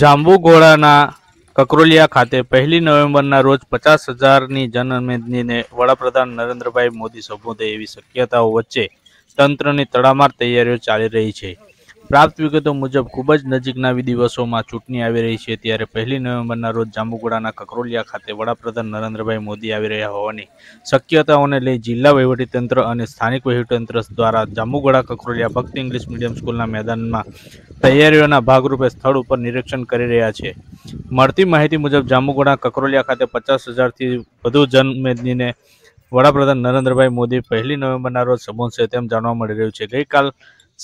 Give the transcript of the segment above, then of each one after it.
જાંબુગોળાના કકરોલિયા ખાતે પહેલી નવેમ્બરના રોજ પચાસ હજારની જનમેદનીને વડાપ્રધાન નરેન્દ્રભાઈ મોદી સંબોધે એવી શક્યતાઓ વચ્ચે તંત્રની તડામાર તૈયારીઓ ચાલી રહી છે પ્રાપ્ત વિગતો મુજબ ખૂબ જ નજીકના દિવસોમાં ચૂંટણી આવી રહી છે ત્યારે પહેલી નવેમ્બરના રોજ જાંબુગોડાના કકરોલિયા ખાતે વડાપ્રધાન નરેન્દ્રભાઈ મોદી આવી રહ્યા હોવાની શક્યતાઓને લઈ જિલ્લા વહીવટીતંત્ર અને સ્થાનિક વહીવટીતંત્ર દ્વારા જાંબુગોડા કકરોલિયા ભક્ત ઇંગ્લિશ મીડિયમ સ્કૂલના મેદાનમાં તૈયારીઓના ભાગરૂપે સ્થળ ઉપર નિરીક્ષણ કરી રહ્યા છે મળતી માહિતી મુજબ જાંબુગોડા કકરોલિયા ખાતે પચાસ હજારથી વધુ જનમેદનીને વડાપ્રધાન નરેન્દ્રભાઈ મોદી પહેલી નવેમ્બરના રોજ સંબોધશે તેમ જાણવા મળી રહ્યું છે ગઈકાલ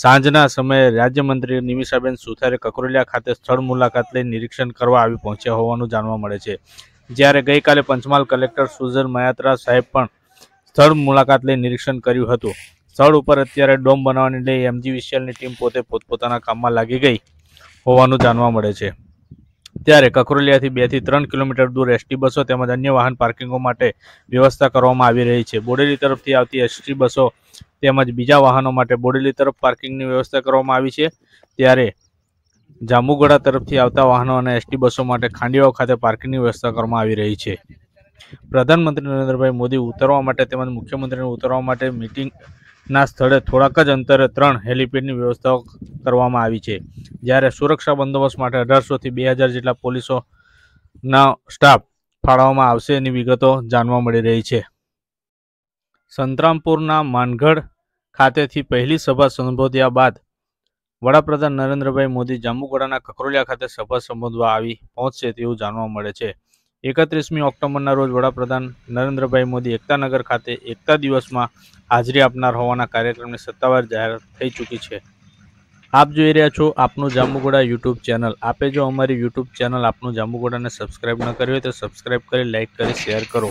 સાંજના સમયે રાજ્યમંત્રી નિમિષાબેન સુથારે કકરોલિયા ખાતે સ્થળ મુલાકાત લઈ નિરીક્ષણ કરવા આવી પહોંચ્યા હોવાનું જાણવા મળે છે જ્યારે ગઈકાલે પંચમહાલ કલેક્ટર સુજન મયાત્રા સાહેબ પણ સ્થળ મુલાકાત લઈ નિરીક્ષણ કર્યું હતું સ્થળ ઉપર અત્યારે ડોમ બનાવવાની લઈ એમજી એમજીવીસીએલની ટીમ પોતે પોતપોતાના કામમાં લાગી ગઈ હોવાનું જાણવા મળે છે ત્યારે કકરોલિયાથી બેથી ત્રણ કિલોમીટર દૂર એસટી બસો તેમજ અન્ય વાહન પાર્કિંગો માટે વ્યવસ્થા કરવામાં આવી રહી છે બોડેલી તરફથી આવતી એસટી બસો તેમજ બીજા વાહનો માટે બોડેલી તરફ પાર્કિંગની વ્યવસ્થા કરવામાં આવી છે ત્યારે જાંબુગોડા તરફથી આવતા વાહનો અને એસટી બસો માટે ખાંડીવાવ ખાતે પાર્કિંગની વ્યવસ્થા કરવામાં આવી રહી છે પ્રધાનમંત્રી નરેન્દ્રભાઈ મોદી ઉતરવા માટે તેમજ મુખ્યમંત્રીને ઉતરવા માટે મિટિંગના સ્થળે થોડાક જ અંતરે ત્રણ હેલિપેડની વ્યવસ્થાઓ કરવામાં આવી છે જ્યારે સુરક્ષા બંદોબસ્ત માટે અઢારસોથી બે હજાર જેટલા પોલીસોના સ્ટાફ ફાળવવામાં આવશે એની વિગતો જાણવા મળી રહી છે સંતરામપુરના માનગઢ ખાતેથી પહેલી સભા સંબોધ્યા બાદ વડાપ્રધાન નરેન્દ્રભાઈ મોદી જાંબુગોડાના કકરોલિયા ખાતે સભા સંબોધવા આવી પહોંચશે તેવું જાણવા મળે છે એકત્રીસમી ઓક્ટોબરના રોજ વડાપ્રધાન નરેન્દ્રભાઈ મોદી એકતાનગર ખાતે એકતા દિવસમાં હાજરી આપનાર હોવાના કાર્યક્રમની સત્તાવાર જાહેરાત થઈ ચૂકી છે આપ જોઈ રહ્યા છો આપનું જાંબુગોડા યુટ્યુબ ચેનલ આપે જો અમારી યુટ્યુબ ચેનલ આપનું જાંબુગોડાને સબસ્ક્રાઈબ ન કરી હોય તો સબસ્ક્રાઈબ કરી લાઇક કરી શેર કરો